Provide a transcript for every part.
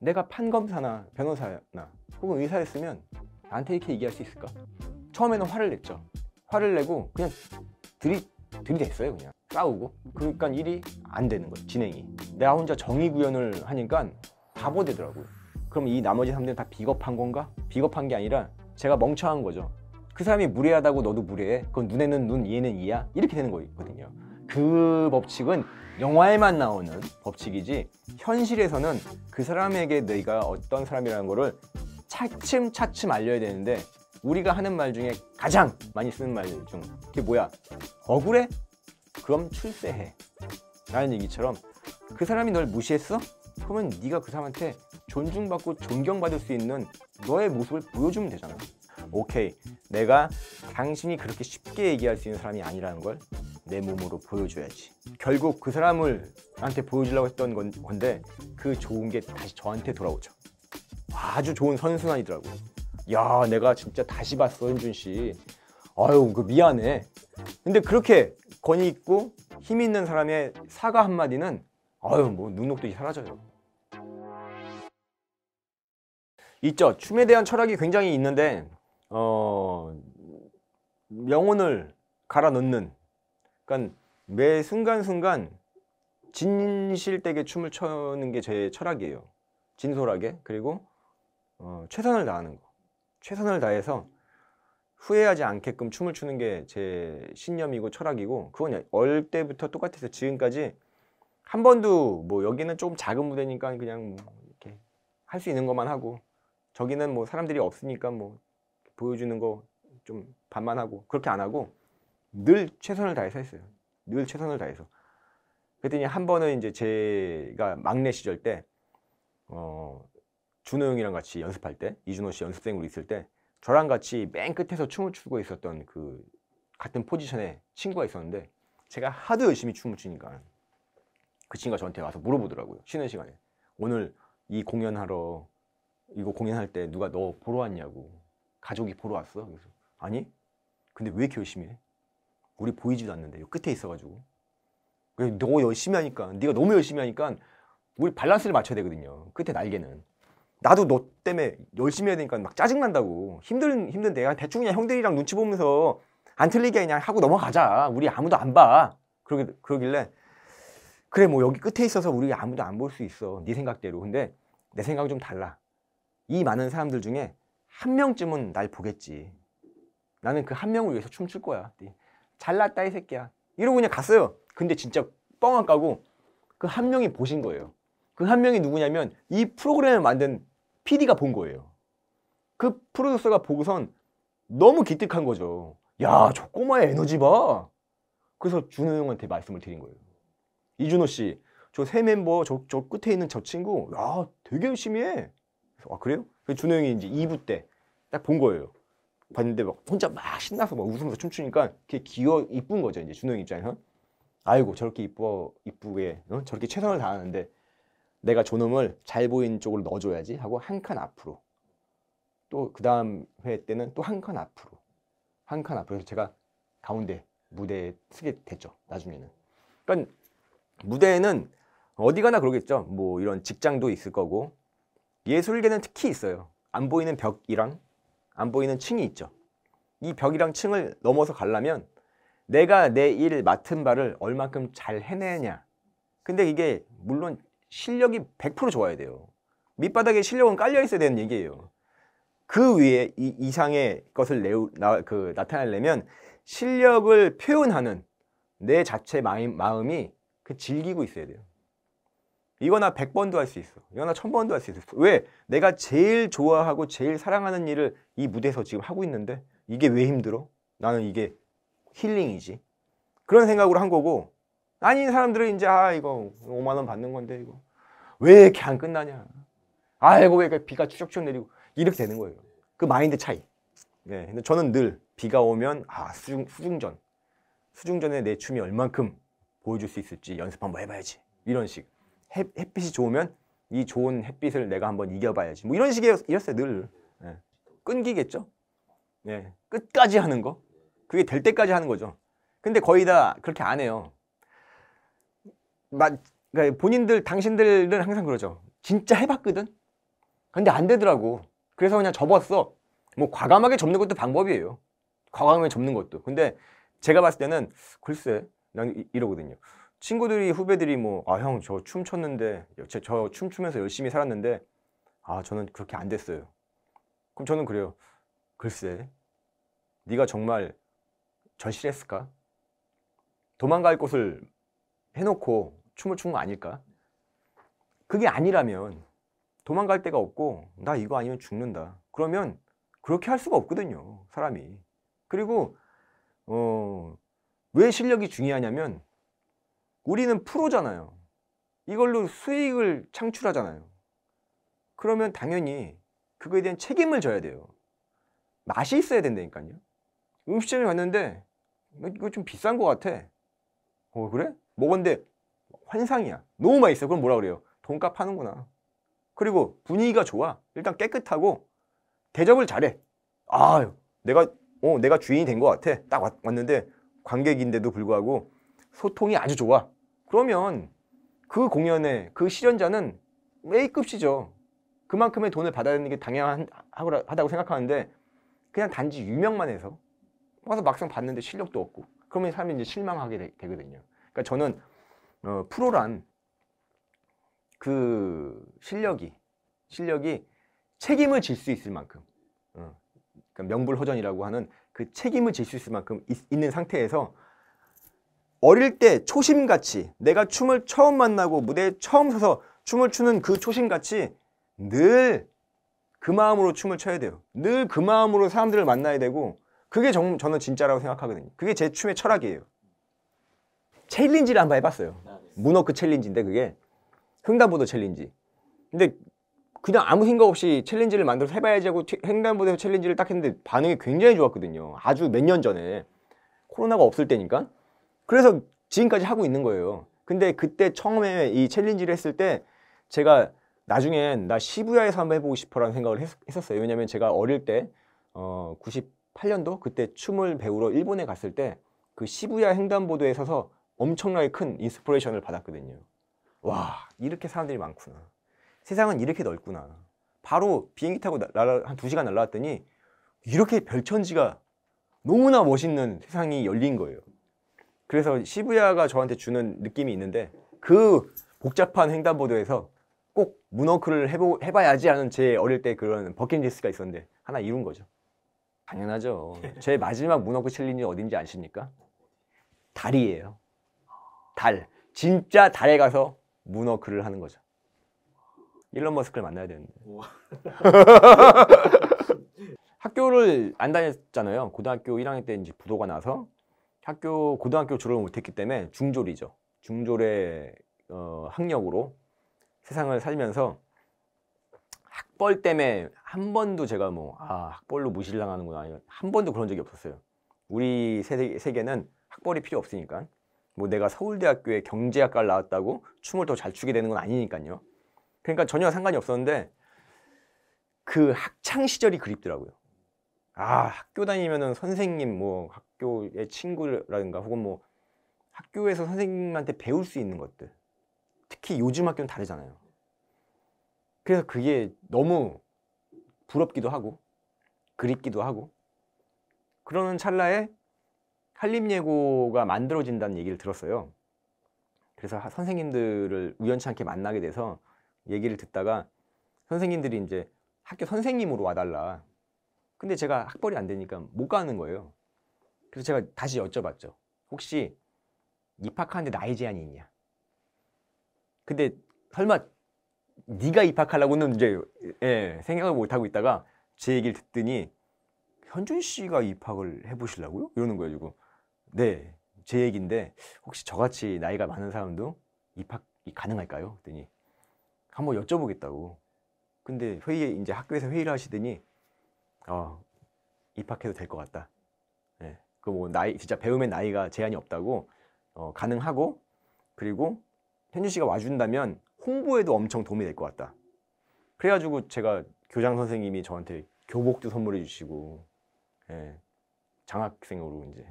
내가 판검사나 변호사나 혹은 의사였으면 나한테 이렇게 얘기할 수 있을까? 처음에는 화를 냈죠. 화를 내고 그냥 들이 들이댔어요 그냥 싸우고 그러니까 일이 안 되는 거예요 진행이 내가 혼자 정의 구현을 하니까 바보되더라고요 그럼 이 나머지 사람들은 다 비겁한 건가? 비겁한 게 아니라 제가 멍청한 거죠 그 사람이 무례하다고 너도 무례해 그건 눈에는 눈 이에는 이야 이렇게 되는 거거든요 그 법칙은 영화에만 나오는 법칙이지 현실에서는 그 사람에게 내가 어떤 사람이라는 거를 차츰 차츰 알려야 되는데 우리가 하는 말 중에 가장 많이 쓰는 말 중 그게 뭐야? 억울해? 그럼 출세해 라는 얘기처럼 그 사람이 널 무시했어? 그러면 네가 그 사람한테 존중받고 존경받을 수 있는 너의 모습을 보여주면 되잖아 오케이 내가 당신이 그렇게 쉽게 얘기할 수 있는 사람이 아니라는 걸내 몸으로 보여줘야지 결국 그 사람을 한테 보여주려고 했던 건, 건데 그 좋은 게 다시 저한테 돌아오죠 아주 좋은 선순환이더라고요 야 내가 진짜 다시 봤어 현준 씨 아유 그 미안해 근데 그렇게 권위 있고 힘 있는 사람의 사과 한마디는 아유 뭐 눈녹도이 사라져요 있죠 춤에 대한 철학이 굉장히 있는데 어... 영혼을 갈아 넣는 그러니까 매 순간순간 진실되게 춤을 추는 게 제 철학이에요. 진솔하게 그리고 어, 최선을 다하는 거. 최선을 다해서 후회하지 않게끔 춤을 추는 게 제 신념이고 철학이고 그건 어릴 때부터 똑같아서 지금까지 한 번도 뭐 여기는 조금 작은 무대니까 그냥 뭐 이렇게 할 수 있는 것만 하고 저기는 뭐 사람들이 없으니까 뭐 보여주는 거 좀 반만 하고 그렇게 안 하고 늘 최선을 다해서 했어요. 늘 최선을 다해서. 그랬더니 한 번은 이제 제가 막내 시절 때, 어, 준호 형이랑 같이 연습할 때, 이준호 씨 연습생으로 있을 때, 저랑 같이 맨 끝에서 춤을 추고 있었던 그 같은 포지션에 친구가 있었는데, 제가 하도 열심히 춤을 추니까 그 친구가 저한테 와서 물어보더라고요. 쉬는 시간에. 오늘 이 공연하러, 이거 공연할 때 누가 너 보러 왔냐고. 가족이 보러 왔어? 그래서 아니? 근데 왜 이렇게 열심히 해? 우리 보이지도 않는데 요 끝에 있어가지고 너무 열심히 하니까 네가 너무 열심히 하니까 우리 밸런스를 맞춰야 되거든요 끝에 날개는 나도 너 때문에 열심히 해야 되니까 막 짜증난다고 힘든, 힘든데 야, 대충 그냥 형들이랑 눈치 보면서 안 틀리게 그냥 하고 넘어가자 우리 아무도 안봐 그러기, 그러길래 그래 뭐 여기 끝에 있어서 우리 아무도 안 볼 수 있어 네 생각대로 근데 내 생각은 좀 달라 이 많은 사람들 중에 한 명쯤은 날 보겠지 나는 그 한 명을 위해서 춤출 거야 네. 잘났다 이 새끼야 이러고 그냥 갔어요 근데 진짜 뻥 안 까고 그 한 명이 보신 거예요 그 한 명이 누구냐면 이 프로그램을 만든 PD가 본 거예요 그 프로듀서가 보고선 너무 기특한 거죠 야저 꼬마의 에너지 봐 그래서 준호 형한테 말씀을 드린 거예요 이준호 씨저 새 멤버 저, 저 끝에 있는 저 친구 야 되게 열심히 해 그래서, 아 그래요? 준호 형이 이제 2부 때 딱 본 거예요 봤는데 막 혼자 막 신나서 막 웃으면서 춤추니까 그게 귀여 이쁜 거죠 이제 준영 입장에선 아이고 저렇게 이뻐 이쁘게 어? 저렇게 최선을 다하는데 내가 존엄을잘 보이는 쪽으로 넣어줘야지 하고 한 칸 앞으로 또 그 다음 회 때는 또 한 칸 앞으로 한 칸 앞으로 해서 제가 가운데 무대에 서게 됐죠 나중에는 그러니까 무대에는 어디 가나 그러겠죠 뭐 이런 직장도 있을 거고 예술계는 특히 있어요 안 보이는 벽이랑 안 보이는 층이 있죠. 이 벽이랑 층을 넘어서 가려면 내가 내 일을 맡은 바를 얼만큼 잘 해내냐. 근데 이게 물론 실력이 100% 좋아야 돼요. 밑바닥에 실력은 깔려 있어야 되는 얘기예요. 그 위에 이 이상의 것을 내우, 나, 그, 나타내려면 실력을 표현하는 내 자체 마음, 마음이 그 즐기고 있어야 돼요. 이거나 100번도 할 수 있어. 이거나 1000번도 할 수 있어. 왜? 내가 제일 좋아하고 제일 사랑하는 일을 이 무대에서 지금 하고 있는데 이게 왜 힘들어? 나는 이게 힐링이지. 그런 생각으로 한 거고 아닌 사람들은 이제 아 이거 5만 원 받는 건데 이거 왜 이렇게 안 끝나냐. 아이고 왜 비가 추적추적 내리고 이렇게 되는 거예요. 그 마인드 차이. 네, 근데 저는 늘 비가 오면 아 수중, 수중전 수중전에 내 춤이 얼만큼 보여줄 수 있을지 연습 한번 해봐야지 이런 식. 햇빛이 좋으면 이 좋은 햇빛을 내가 한번 이겨봐야지. 뭐 이런 식의 이랬어요 늘. 예. 끈기겠죠. 예. 끝까지 하는 거. 그게 될 때까지 하는 거죠. 근데 거의 다 그렇게 안 해요. 막 그러니까 본인들 당신들은 항상 그러죠. 진짜 해봤거든. 근데 안 되더라고. 그래서 그냥 접었어. 뭐 과감하게 접는 것도 방법이에요. 과감하게 접는 것도. 근데 제가 봤을 때는 글쎄 난 이러거든요. 친구들이 후배들이 뭐 아 형 저 춤췄는데 저 춤추면서 열심히 살았는데 아 저는 그렇게 안 됐어요. 그럼 저는 그래요. 글쎄 네가 정말 절실했을까? 도망갈 곳을 해놓고 춤을 춘 거 아닐까? 그게 아니라면 도망갈 데가 없고 나 이거 아니면 죽는다. 그러면 그렇게 할 수가 없거든요. 사람이. 그리고 어, 왜 실력이 중요하냐면 우리는 프로잖아요. 이걸로 수익을 창출하잖아요. 그러면 당연히 그거에 대한 책임을 져야 돼요. 맛이 있어야 된다니까요. 음식점에 갔는데 이거 좀 비싼 것 같아. 어 그래? 먹었는데 환상이야. 너무 맛있어. 그럼 뭐라 그래요? 돈값 하는구나. 그리고 분위기가 좋아. 일단 깨끗하고 대접을 잘해. 아 내가 어 내가 주인이 된 것 같아. 딱 왔, 왔는데 관객인데도 불구하고 소통이 아주 좋아. 그러면 그 공연에 그 실현자는 a 급시죠 그만큼의 돈을 받아야 되는 게 당연하다고 생각하는데 그냥 단지 유명만 해서 와서 막상 봤는데 실력도 없고 그러면 사람이 이제 실망하게 되, 거든요 그러니까 저는 어, 프로란 그 실력이 실력이 책임을 질 수 있을 만큼 어, 그러니까 명불허전이라고 하는 그 책임을 질 수 있을 만큼 있, 있는 상태에서 어릴 때 초심같이 내가 춤을 처음 만나고 무대에 처음 서서 춤을 추는 그 초심같이 늘 그 마음으로 춤을 춰야 돼요. 늘 그 마음으로 사람들을 만나야 되고 그게 정, 저는 진짜라고 생각하거든요. 그게 제 춤의 철학이에요. 챌린지를 한번 해봤어요. 아, 네. 문어크 챌린지인데 그게 횡단보도 챌린지. 근데 그냥 아무 생각 없이 챌린지를 만들어서 해봐야지 하고 횡단보도 챌린지를 딱 했는데 반응이 굉장히 좋았거든요. 아주 몇 년 전에 코로나가 없을 때니까 그래서 지금까지 하고 있는 거예요. 근데 그때 처음에 이 챌린지를 했을 때 제가 나중엔 나 시부야에서 한번 해보고 싶어라는 생각을 했, 었어요 왜냐면 제가 어릴 때 어, 98년도 그때 춤을 배우러 일본에 갔을 때 그 시부야 횡단보도에 서서 엄청나게 큰 인스피레이션을 받았거든요. 와 이렇게 사람들이 많구나. 세상은 이렇게 넓구나. 바로 비행기 타고 한 2시간 날라왔더니 이렇게 별천지가 너무나 멋있는 세상이 열린 거예요. 그래서 시부야가 저한테 주는 느낌이 있는데 그 복잡한 횡단보도에서 꼭 문워크를 해보, 해봐야지 하는 제 어릴 때 그런 버킷리스트가 있었는데 하나 이룬 거죠. 당연하죠. 제 마지막 문워크 챌린지 어딘지 아십니까? 달이에요. 달. 진짜 달에 가서 문워크를 하는 거죠. 일론 머스크를 만나야 되는데. 학교를 안 다녔잖아요. 고등학교 1학년 때 이제 부도가 나서 학교 고등학교 졸업을 못했기 때문에 중졸이죠. 중졸의 어, 학력으로 세상을 살면서 학벌 때문에 한 번도 제가 뭐 아, 학벌로 무시당하는구나 한 번도 그런 적이 없었어요. 우리 세대, 세계는 학벌이 필요 없으니까 뭐 내가 서울대학교에 경제학과를 나왔다고 춤을 더 잘 추게 되는 건 아니니까요. 그러니까 전혀 상관이 없었는데 그 학창 시절이 그립더라고요. 아 학교 다니면은 선생님 뭐 학교의 친구라든가 혹은 뭐 학교에서 선생님한테 배울 수 있는 것들 특히 요즘 학교는 다르잖아요 그래서 그게 너무 부럽기도 하고 그립기도 하고 그러는 찰나에 한림예고가 만들어진다는 얘기를 들었어요 그래서 선생님들을 우연치 않게 만나게 돼서 얘기를 듣다가 선생님들이 이제 학교 선생님으로 와달라 근데 제가 학벌이 안 되니까 못 가는 거예요. 그래서 제가 다시 여쭤봤죠. 혹시 입학하는데 나이 제한이 있냐? 근데 설마 네가 입학하려고는 이제 예, 생각을 못 하고 있다가 제 얘기를 듣더니 현준 씨가 입학을 해보시려고요? 이러는 거예요 지금. 네, 제 얘기인데 혹시 저같이 나이가 많은 사람도 입학이 가능할까요? 그랬더니 한번 여쭤보겠다고. 근데 회의에 이제 학교에서 회의를 하시더니 어, 입학해도 될 것 같다. 예. 그 뭐 나이 진짜 배움의 나이가 제한이 없다고 어, 가능하고 그리고 현주 씨가 와준다면 홍보에도 엄청 도움이 될 것 같다. 그래가지고 제가 교장 선생님이 저한테 교복도 선물해 주시고 예. 장학생으로 이제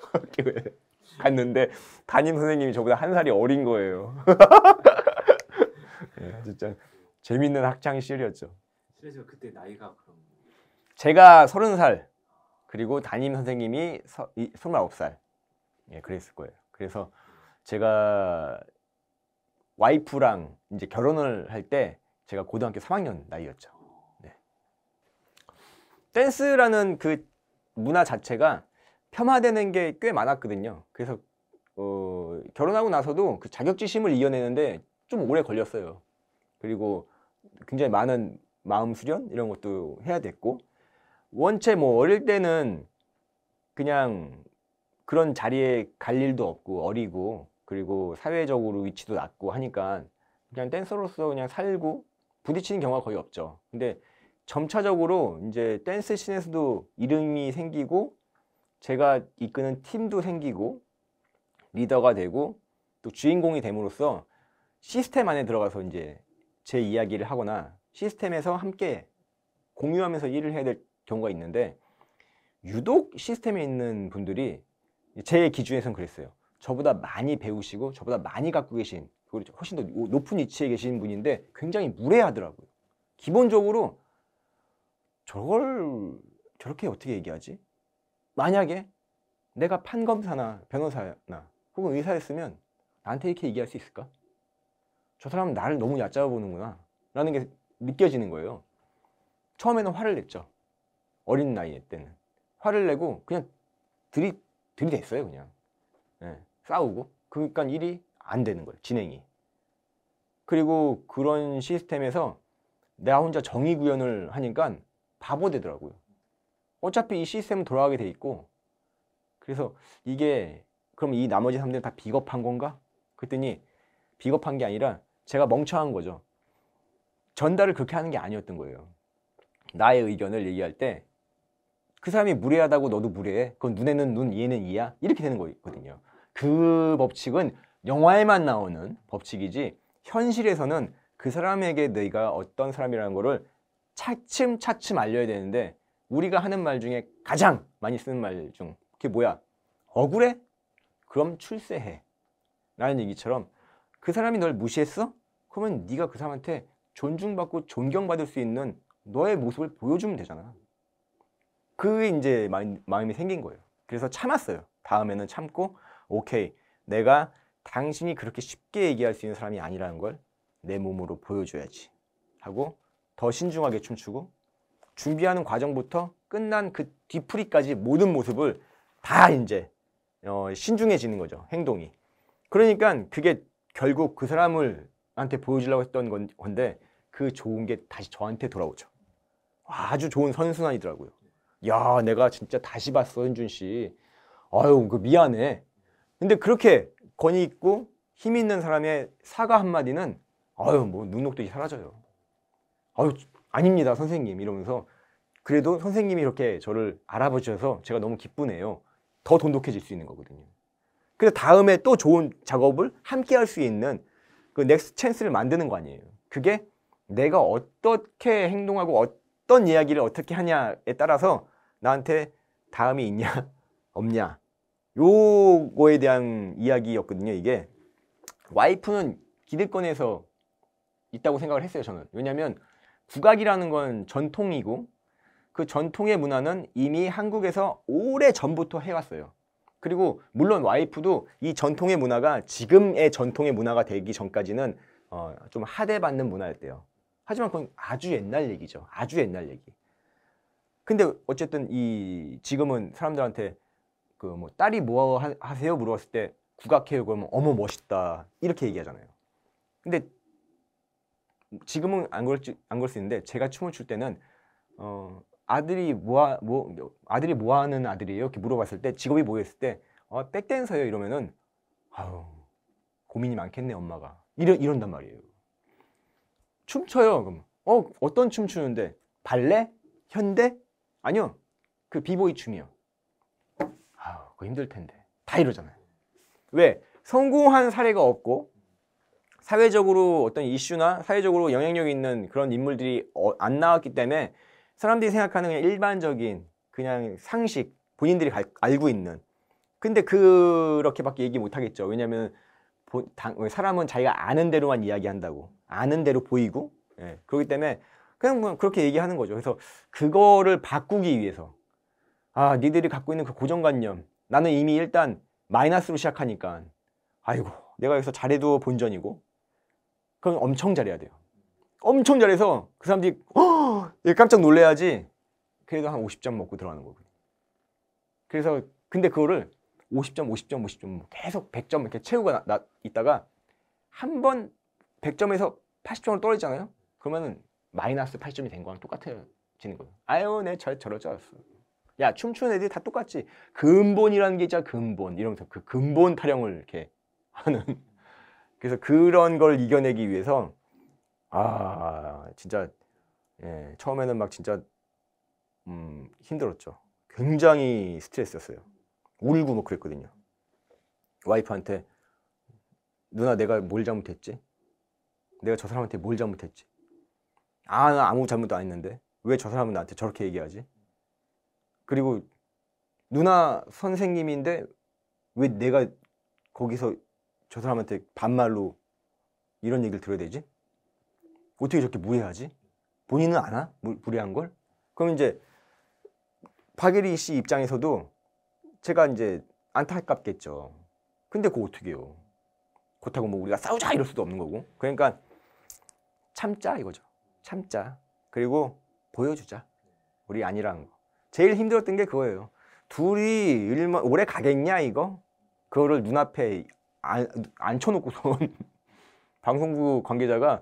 갔는데 담임 선생님이 저보다 한 살이 어린 거예요. 예, 진짜 재밌는 학창 시절이었죠. 실례지 그때 나이가 제가 서른 살 그리고 담임 선생님이 서, 이, 29살 예, 그랬을 거예요. 그래서 제가 와이프랑 이제 결혼을 할 때 제가 고등학교 3학년 나이였죠. 네. 댄스라는 그 문화 자체가 폄하되는 게 꽤 많았거든요. 그래서 어, 결혼하고 나서도 그 자격지심을 이겨내는데 좀 오래 걸렸어요. 그리고 굉장히 많은 마음 수련 이런 것도 해야 됐고 원체 뭐 어릴 때는 그냥 그런 자리에 갈 일도 없고 어리고 그리고 사회적으로 위치도 낮고 하니까 그냥 댄서로서 그냥 살고 부딪히는 경우가 거의 없죠. 근데 점차적으로 이제 댄스 씬에서도 이름이 생기고 제가 이끄는 팀도 생기고 리더가 되고 또 주인공이 됨으로써 시스템 안에 들어가서 이제 제 이야기를 하거나 시스템에서 함께 공유하면서 일을 해야 될 경우가 있는데 유독 시스템에 있는 분들이 제 기준에선 그랬어요. 저보다 많이 배우시고 저보다 많이 갖고 계신 그리 훨씬 더 높은 위치에 계신 분인데 굉장히 무례하더라고요. 기본적으로 저걸 저렇게 어떻게 얘기하지? 만약에 내가 판검사나 변호사나 혹은 의사였으면 나한테 이렇게 얘기할 수 있을까? 저 사람은 나를 너무 얕잡아 보는구나 라는 게 느껴지는 거예요. 처음에는 화를 냈죠. 어린 나이 에 때는 화를 내고 그냥 들이 들이댔어요 그냥 네, 싸우고 그러니까 일이 안 되는 거예요 진행이 그리고 그런 시스템에서 내가 혼자 정의 구현을 하니까 바보 되더라고요 어차피 이 시스템은 돌아가게 돼 있고 그래서 이게 그럼 이 나머지 사람들은 다 비겁한 건가? 그랬더니 비겁한 게 아니라 제가 멍청한 거죠 전달을 그렇게 하는 게 아니었던 거예요 나의 의견을 얘기할 때그 사람이 무례하다고 너도 무례해. 그건 눈에는 눈, 이에는 이야. 이렇게 되는 거거든요. 그 법칙은 영화에만 나오는 법칙이지 현실에서는 그 사람에게 내가 어떤 사람이라는 거를 차츰 차츰 알려야 되는데 우리가 하는 말 중에 가장 많이 쓰는 말 중 그게 뭐야? 억울해? 그럼 출세해. 라는 얘기처럼 그 사람이 널 무시했어? 그러면 네가 그 사람한테 존중받고 존경받을 수 있는 너의 모습을 보여주면 되잖아. 그게 이제 마음, 마음이 생긴 거예요. 그래서 참았어요. 다음에는 참고 오케이 내가 당신이 그렇게 쉽게 얘기할 수 있는 사람이 아니라는 걸 내 몸으로 보여줘야지 하고 더 신중하게 춤추고 준비하는 과정부터 끝난 그 뒤풀이까지 모든 모습을 다 이제 어, 신중해지는 거죠 행동이 그러니까 그게 결국 그 사람을 한테 보여주려고 했던 건데 그 좋은 게 다시 저한테 돌아오죠 아주 좋은 선순환이더라고요 야, 내가 진짜 다시 봤어, 현준 씨. 아유, 그 미안해. 근데 그렇게 권위 있고 힘 있는 사람의 사과 한마디는 아유, 뭐 눈녹듯이 사라져요. 아유, 아닙니다, 선생님. 이러면서 그래도 선생님이 이렇게 저를 알아보셔서 제가 너무 기쁘네요. 더 돈독해질 수 있는 거거든요. 그래서 다음에 또 좋은 작업을 함께 할 수 있는 그 넥스트 찬스를 만드는 거 아니에요. 그게 내가 어떻게 행동하고 어떤 이야기를 어떻게 하냐에 따라서 나한테 다음이 있냐 없냐 요거에 대한 이야기였거든요 이게 와이프는 기득권에서 있다고 생각을 했어요 저는 왜냐하면 국악이라는 건 전통이고 그 전통의 문화는 이미 한국에서 오래 전부터 해왔어요 그리고 물론 와이프도 이 전통의 문화가 지금의 전통의 문화가 되기 전까지는 어, 좀 하대받는 문화였대요 하지만 그건 아주 옛날 얘기죠 아주 옛날 얘기 근데 어쨌든 이 지금은 사람들한테 그 뭐 딸이 뭐 하세요 물어봤을 때 국악해요 그러면 어머 멋있다 이렇게 얘기하잖아요. 근데 지금은 안 그럴 안그수 럴 있는데 제가 춤을 출 때는 어 아들이 뭐하 뭐 아들이 뭐하는 아들이에요 이렇게 물어봤을 때 직업이 뭐였을 때 어, 백댄서요 이러면은 아우 고민이 많겠네 엄마가 이러, 이런단 말이에요. 춤춰요 그럼 어 어떤 춤 추는데 발레 현대 아니요. 그 비보이 춤이요. 아우, 그거 힘들 텐데. 다 이러잖아요. 왜? 성공한 사례가 없고 사회적으로 어떤 이슈나 사회적으로 영향력 있는 그런 인물들이 어, 안 나왔기 때문에 사람들이 생각하는 그냥 일반적인 그냥 상식 본인들이 갈, 알고 있는 근데 그렇게밖에 얘기 못 하겠죠 왜냐하면 사람은 자기가 아는 대로만 이야기한다고 아는 대로 보이고 예. 그렇기 때문에 그냥 뭐 그렇게 얘기하는 거죠. 그래서 그거를 바꾸기 위해서 아 니들이 갖고 있는 그 고정관념 나는 이미 일단 마이너스로 시작하니까 아이고 내가 여기서 잘해도 본전이고 그럼 엄청 잘해야 돼요. 엄청 잘해서 그 사람들이 깜짝 놀래야지 그래도 한 50점 먹고 들어가는 거거든요. 그래서 근데 그거를 50점, 50점, 50점 계속 100점 이렇게 채우고 나, 나 있다가 한 번 100점에서 80점으로 떨어지잖아요. 그러면은 마이너스 8점이 된 거랑 똑같아지는 거예요. 아유 내 저, 저러저였어. 야 춤추는 애들이 다 똑같지. 근본이라는 게있잖 근본. 이러면서 그 근본 타령을 이렇게 하는 그래서 그런 걸 이겨내기 위해서 아 진짜 예, 처음에는 막 진짜 음, 힘들었죠. 굉장히 스트레스였어요. 울고 뭐 그랬거든요. 와이프한테 누나 내가 뭘 잘못했지? 내가 저 사람한테 뭘 잘못했지? 아, 나 아무 잘못도 안 했는데. 왜 저 사람은 나한테 저렇게 얘기하지? 그리고 누나 선생님인데 왜 내가 거기서 저 사람한테 반말로 이런 얘기를 들어야 되지? 어떻게 저렇게 무례하지? 본인은 아나? 무례한 걸? 그럼 이제 박예리 씨 입장에서도 제가 이제 안타깝겠죠. 근데 그거 어떻게 해요? 그렇다고 뭐 우리가 싸우자 이럴 수도 없는 거고. 그러니까 참자 이거죠. 참자. 그리고 보여주자. 우리 아니라는 거. 제일 힘들었던 게 그거예요. 둘이 일만 오래 가겠냐 이거? 그거를 눈앞에 안, 앉혀놓고선 방송국 관계자가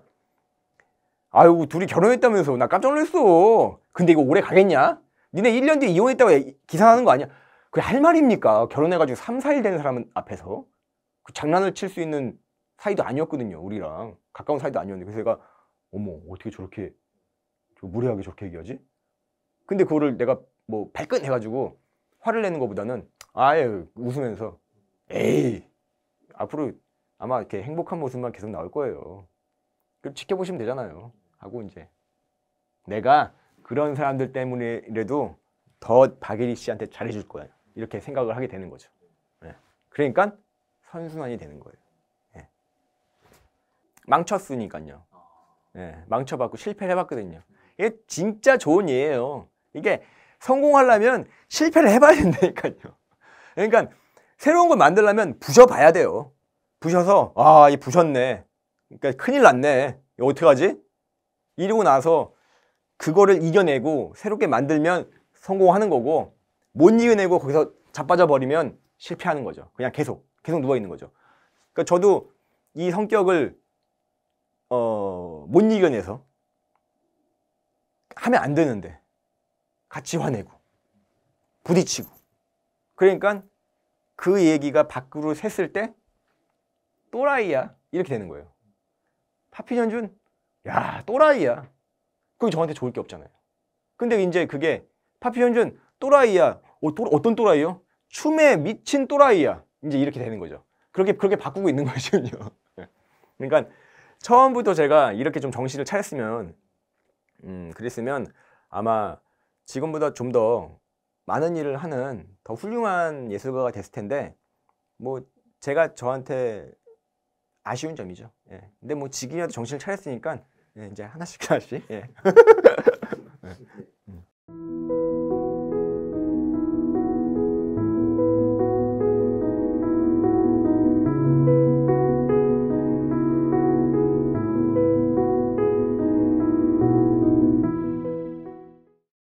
아유 둘이 결혼했다면서 나 깜짝 놀랐어. 근데 이거 오래 가겠냐? 니네 1년 뒤에 이혼했다고 기사하는 거 아니야? 그게 할 말입니까? 결혼해가지고 3, 4일 된 사람 앞에서 그 장난을 칠 수 있는 사이도 아니었거든요. 우리랑 가까운 사이도 아니었는데 그래서 제가 어머 어떻게 저렇게 저 무례하게 저렇게 얘기하지? 근데 그거를 내가 뭐 발끈 해가지고 화를 내는 것보다는 아예 웃으면서 에이 앞으로 아마 이렇게 행복한 모습만 계속 나올 거예요. 그럼 지켜보시면 되잖아요. 하고 이제 내가 그런 사람들 때문에라도 더 박예리 씨한테 잘해줄 거야. 이렇게 생각을 하게 되는 거죠. 예. 그러니까 선순환이 되는 거예요. 예. 망쳤으니까요. 예, 망쳐봤고 실패를 해봤거든요. 이게 진짜 좋은 예예요. 이게 성공하려면 실패를 해봐야 된다니까요. 그러니까 새로운 걸 만들려면 부셔봐야 돼요. 부셔서 아, 이 부셨네. 그러니까 큰일 났네. 어떻게 하지 이러고 나서 그거를 이겨내고 새롭게 만들면 성공하는 거고 못 이겨내고 거기서 자빠져 버리면 실패하는 거죠. 그냥 계속 계속 누워 있는 거죠. 그러니까 저도 이 성격을 어, 못 이겨내서 하면 안 되는데 같이 화내고 부딪히고 그러니까 그 얘기가 밖으로 샜을 때 또라이야 이렇게 되는 거예요 파피년준 야 또라이야 그게 저한테 좋을 게 없잖아요 근데 이제 그게 파피년준 또라이야 어, 또, 어떤 또라이요? 춤에 미친 또라이야 이제 이렇게 되는 거죠 그렇게 그렇게 바꾸고 있는 거죠 그러니까 처음부터 제가 이렇게 좀 정신을 차렸으면 음, 그랬으면 아마 지금보다 좀 더 많은 일을 하는 더 훌륭한 예술가가 됐을 텐데 뭐 제가 저한테 아쉬운 점이죠. 예. 근데 뭐 지금이라도 정신을 차렸으니까 예, 이제 하나씩 하나씩. 예.